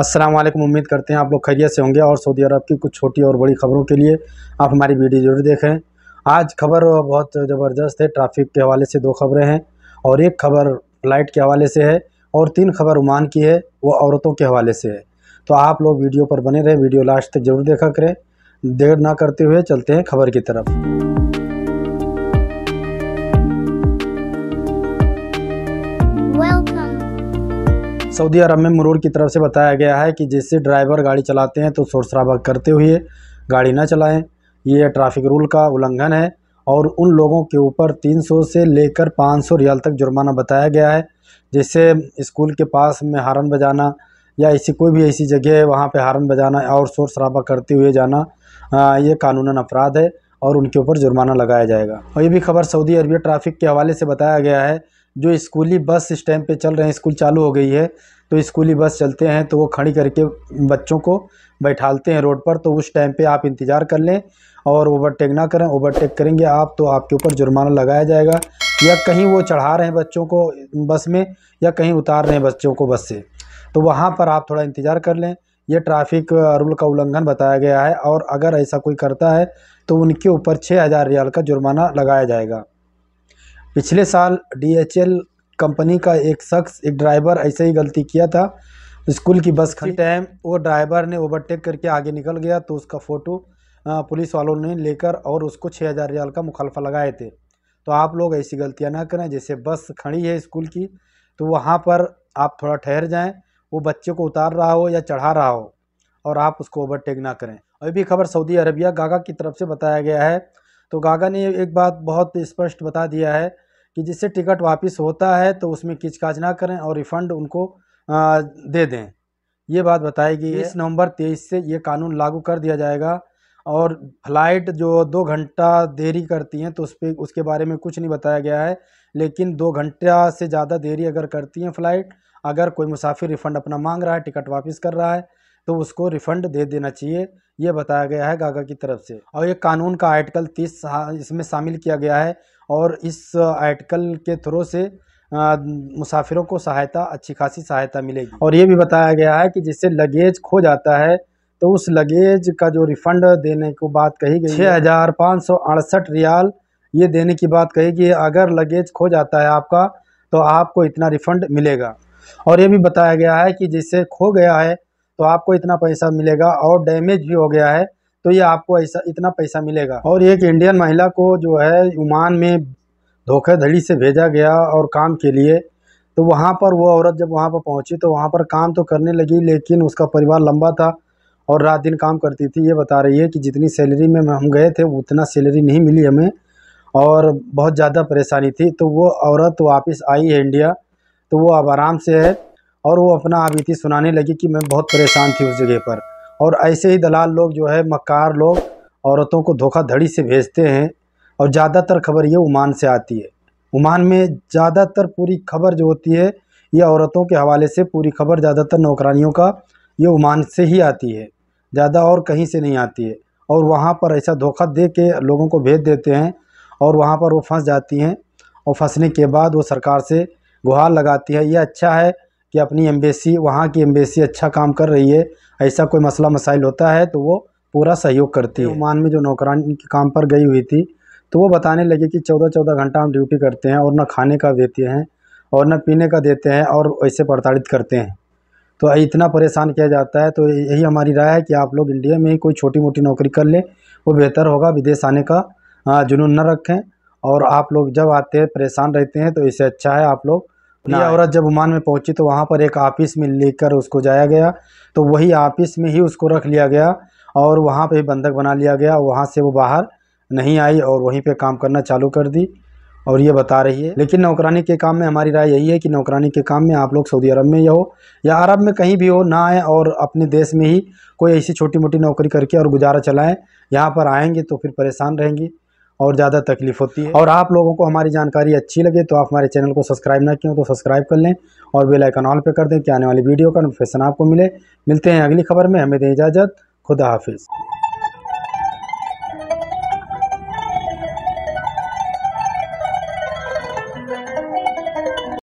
अस्सलाम वालेकुम उम्मीद करते हैं आप लोग खैरियत से होंगे और सऊदी अरब की कुछ छोटी और बड़ी खबरों के लिए आप हमारी वीडियो जरूर देखें आज खबर बहुत ज़बरदस्त है ट्रैफिक के हवाले से दो खबरें हैं और एक खबर फ़्लाइट के हवाले से है और तीन खबर उमान की है वो औरतों के हवाले से है तो आप लोग वीडियो पर बने रहें वीडियो लास्ट तक ज़रूर देखा करें देर ना करते हुए चलते हैं खबर की तरफ सऊदी अरब में मरूर की तरफ से बताया गया है कि जैसे ड्राइवर गाड़ी चलाते हैं तो शोर शराबा करते हुए गाड़ी ना चलाएं ये ट्रैफिक रूल का उल्लंघन है और उन लोगों के ऊपर 300 से लेकर 500 रियाल तक जुर्माना बताया गया है जैसे स्कूल के पास में हारन बजाना या ऐसी कोई भी ऐसी जगह है वहाँ पर हारन बजाना और शोर शराबा करते हुए जाना आ, ये कानून अपराध है और उनके ऊपर जुर्माना लगाया जाएगा और ये भी खबर सऊदी अरबिया ट्रैफिक के हवाले से बताया गया है जो स्कूली बस इस टाइम पे चल रहे हैं स्कूल चालू हो गई है तो स्कूली बस चलते हैं तो वो खड़ी करके बच्चों को बैठालते हैं रोड पर तो उस टाइम पे आप इंतज़ार कर लें और ओवरटेक ना करें ओवरटेक करेंगे आप तो आपके ऊपर जुर्माना लगाया जाएगा या कहीं वो चढ़ा रहे हैं बच्चों को बस में या कहीं उतार रहे हैं बच्चों को बस से तो वहाँ पर आप थोड़ा इंतज़ार कर लें यह ट्रैफिक रूल का उल्लंघन बताया गया है और अगर ऐसा कोई करता है तो उनके ऊपर छः हज़ार रियाल का जुर्माना लगाया जाएगा पिछले साल डीएचएल कंपनी का एक शख्स एक ड्राइवर ऐसे ही गलती किया था स्कूल की बस खड़ी टाइम वो ड्राइवर ने ओवरटेक करके आगे निकल गया तो उसका फ़ोटो पुलिस वालों ने लेकर और उसको छः हज़ार रियाल का मुखालफा लगाए थे तो आप लोग ऐसी गलतियाँ ना करें जैसे बस खड़ी है स्कूल की तो वहाँ पर आप थोड़ा ठहर जाएँ वो बच्चे को उतार रहा हो या चढ़ा रहा हो और आप उसको ओवरटेक ना करें और भी खबर सऊदी अरबिया गागा की तरफ से बताया गया है तो गागा ने एक बात बहुत स्पष्ट बता दिया है कि जिससे टिकट वापस होता है तो उसमें किचकाच ना करें और रिफ़ंड उनको दे दें ये बात बताएगी इस नवंबर तेईस से ये कानून लागू कर दिया जाएगा और फ्लाइट जो दो घंटा देरी करती हैं तो उस पर उसके बारे में कुछ नहीं बताया गया है लेकिन दो घंटा से ज़्यादा देरी अगर करती हैं फ़्लाइट अगर कोई मुसाफिर रिफ़ंड अपना मांग रहा है टिकट वापस कर रहा है तो उसको रिफ़ंड दे देना चाहिए ये बताया गया है गागा की तरफ से और ये कानून का आर्टिकल तीस इसमें शामिल किया गया है और इस आर्टिकल के थ्रू से मुसाफिरों को सहायता अच्छी खासी सहायता मिलेगी और ये भी बताया गया है कि जिससे लगेज खो जाता है तो उस लगेज का जो रिफंड देने को बात कही गई छः हज़ार पाँच सौ अड़सठ रियाल ये देने की बात कही गई अगर लगेज खो जाता है आपका तो आपको इतना रिफंड मिलेगा और ये भी बताया गया है कि जिसे खो गया है तो आपको इतना पैसा मिलेगा और डैमेज भी हो गया है तो ये आपको ऐसा इतना पैसा मिलेगा और एक इंडियन महिला को जो है ओमान में धोखाधड़ी से भेजा गया और काम के लिए तो वहाँ पर वो औरत जब वहाँ पर पहुँची तो वहाँ पर काम तो करने लगी लेकिन उसका परिवार लंबा था और रात दिन काम करती थी ये बता रही है कि जितनी सैलरी में हम गए थे उतना सैलरी नहीं मिली हमें और बहुत ज़्यादा परेशानी थी तो वो औरत वापस आई है इंडिया तो वो अब आराम से है और वो अपना आबीती सुनाने लगी कि मैं बहुत परेशान थी उस जगह पर और ऐसे ही दलाल लोग जो है मकार लोग औरतों को धोखाधड़ी से भेजते हैं और ज़्यादातर खबर ये ओमान से आती है ओमान में ज़्यादातर पूरी खबर जो होती है ये औरतों के हवाले से पूरी खबर ज़्यादातर नौकरानियों का ये ओमान से ही आती है ज़्यादा और कहीं से नहीं आती है और वहाँ पर ऐसा धोखा दे के लोगों को भेज देते हैं और वहाँ पर वो फंस जाती हैं और फंसने के बाद वो सरकार से गुहार लगाती है ये अच्छा है कि अपनी एम्बेसी वहाँ की एम्बेसी अच्छा काम कर रही है ऐसा कोई मसला मसाइल होता है तो वो पूरा सहयोग करती है ओमान में जो नौकरानी के काम पर गई हुई थी तो वो बताने लगे कि चौदह चौदह घंटा हम ड्यूटी करते हैं और ना खाने का देते हैं और ना पीने का देते हैं और ऐसे प्रताड़ित करते हैं तो इतना परेशान किया जाता है तो यही हमारी राय है कि आप लोग इंडिया में ही कोई छोटी मोटी नौकरी कर लें वो बेहतर होगा विदेश आने का जुनून न रखें और आप लोग जब आते हैं परेशान रहते हैं तो इससे अच्छा है आप लोग ये औरत जब ओमान में पहुंची तो वहाँ पर एक ऑफिस में लेकर उसको जाया गया तो वही ऑफिस में ही उसको रख लिया गया और वहाँ ही बंधक बना लिया गया वहाँ से वो बाहर नहीं आई और वहीं पे काम करना चालू कर दी और ये बता रही है लेकिन नौकरानी के काम में हमारी राय यही है कि नौकरानी के काम में आप लोग सऊदी अरब में या हो या अरब में कहीं भी हो ना आए और अपने देश में ही कोई ऐसी छोटी मोटी नौकरी करके और गुजारा चलाएं यहाँ पर आएंगे तो फिर परेशान रहेंगी और ज़्यादा तकलीफ होती है और आप लोगों को हमारी जानकारी अच्छी लगे तो आप हमारे चैनल को सब्सक्राइब ना क्यों तो सब्सक्राइब कर लें और बेलाइकन ऑल पे कर दें कि आने वाली वीडियो का नोटिफिकेशन आपको मिले मिलते हैं अगली खबर में हमें दें इजाज़त खुदा हाफिज़